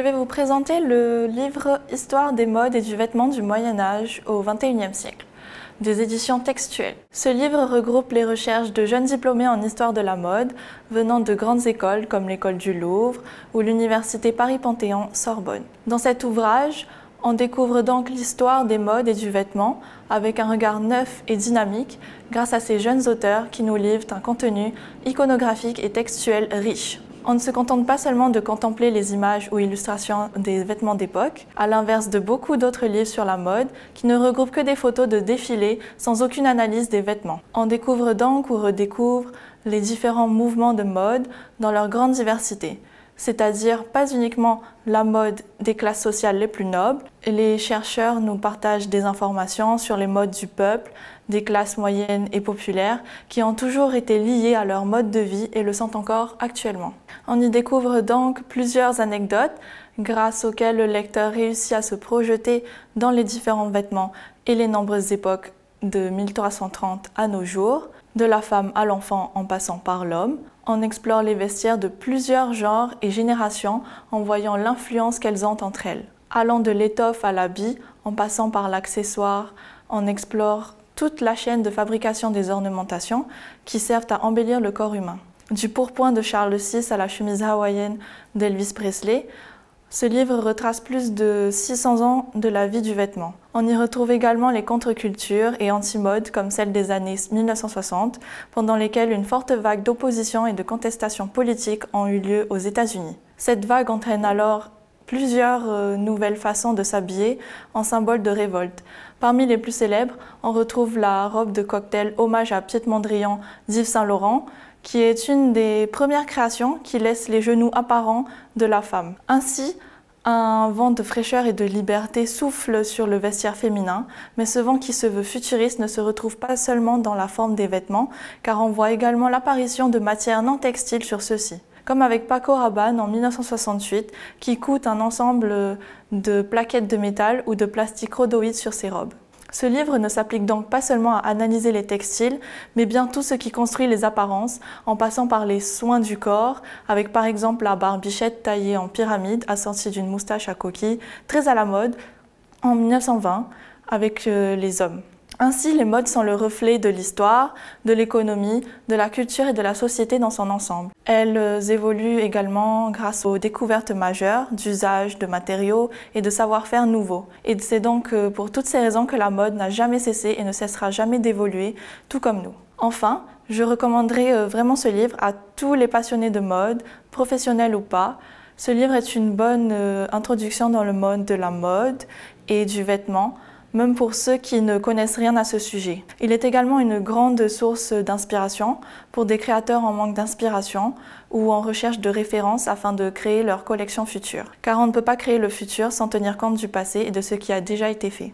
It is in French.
je vais vous présenter le livre Histoire des modes et du vêtement du Moyen Âge au XXIe siècle, des éditions textuelles. Ce livre regroupe les recherches de jeunes diplômés en histoire de la mode venant de grandes écoles comme l'école du Louvre ou l'université Paris-Panthéon Sorbonne. Dans cet ouvrage, on découvre donc l'histoire des modes et du vêtement avec un regard neuf et dynamique grâce à ces jeunes auteurs qui nous livrent un contenu iconographique et textuel riche. On ne se contente pas seulement de contempler les images ou illustrations des vêtements d'époque, à l'inverse de beaucoup d'autres livres sur la mode qui ne regroupent que des photos de défilés sans aucune analyse des vêtements. On découvre donc ou redécouvre les différents mouvements de mode dans leur grande diversité c'est-à-dire pas uniquement la mode des classes sociales les plus nobles. Les chercheurs nous partagent des informations sur les modes du peuple, des classes moyennes et populaires, qui ont toujours été liées à leur mode de vie et le sont encore actuellement. On y découvre donc plusieurs anecdotes grâce auxquelles le lecteur réussit à se projeter dans les différents vêtements et les nombreuses époques de 1330 à nos jours de la femme à l'enfant en passant par l'homme. On explore les vestiaires de plusieurs genres et générations en voyant l'influence qu'elles ont entre elles. Allant de l'étoffe à l'habit, en passant par l'accessoire, on explore toute la chaîne de fabrication des ornementations qui servent à embellir le corps humain. Du pourpoint de Charles VI à la chemise hawaïenne d'Elvis Presley, ce livre retrace plus de 600 ans de la vie du vêtement. On y retrouve également les contre-cultures et anti-modes comme celle des années 1960, pendant lesquelles une forte vague d'opposition et de contestation politique ont eu lieu aux États-Unis. Cette vague entraîne alors plusieurs euh, nouvelles façons de s'habiller en symbole de révolte. Parmi les plus célèbres, on retrouve la robe de cocktail hommage à Piet Mondrian d'Yves Saint Laurent, qui est une des premières créations qui laisse les genoux apparents de la femme. Ainsi, un vent de fraîcheur et de liberté souffle sur le vestiaire féminin, mais ce vent qui se veut futuriste ne se retrouve pas seulement dans la forme des vêtements, car on voit également l'apparition de matières non textiles sur ceux-ci. Comme avec Paco Rabanne en 1968, qui coûte un ensemble de plaquettes de métal ou de plastique rhodoïde sur ses robes. Ce livre ne s'applique donc pas seulement à analyser les textiles, mais bien tout ce qui construit les apparences, en passant par les soins du corps, avec par exemple la barbichette taillée en pyramide, assortie d'une moustache à coquille, très à la mode en 1920 avec euh, les hommes. Ainsi, les modes sont le reflet de l'histoire, de l'économie, de la culture et de la société dans son ensemble. Elles évoluent également grâce aux découvertes majeures d'usages, de matériaux et de savoir-faire nouveaux. Et c'est donc euh, pour toutes ces raisons que la mode n'a jamais cessé et ne cessera jamais d'évoluer, tout comme nous. Enfin, je recommanderais euh, vraiment ce livre à tous les passionnés de mode, professionnels ou pas. Ce livre est une bonne euh, introduction dans le monde de la mode et du vêtement même pour ceux qui ne connaissent rien à ce sujet. Il est également une grande source d'inspiration pour des créateurs en manque d'inspiration ou en recherche de références afin de créer leur collection future. Car on ne peut pas créer le futur sans tenir compte du passé et de ce qui a déjà été fait.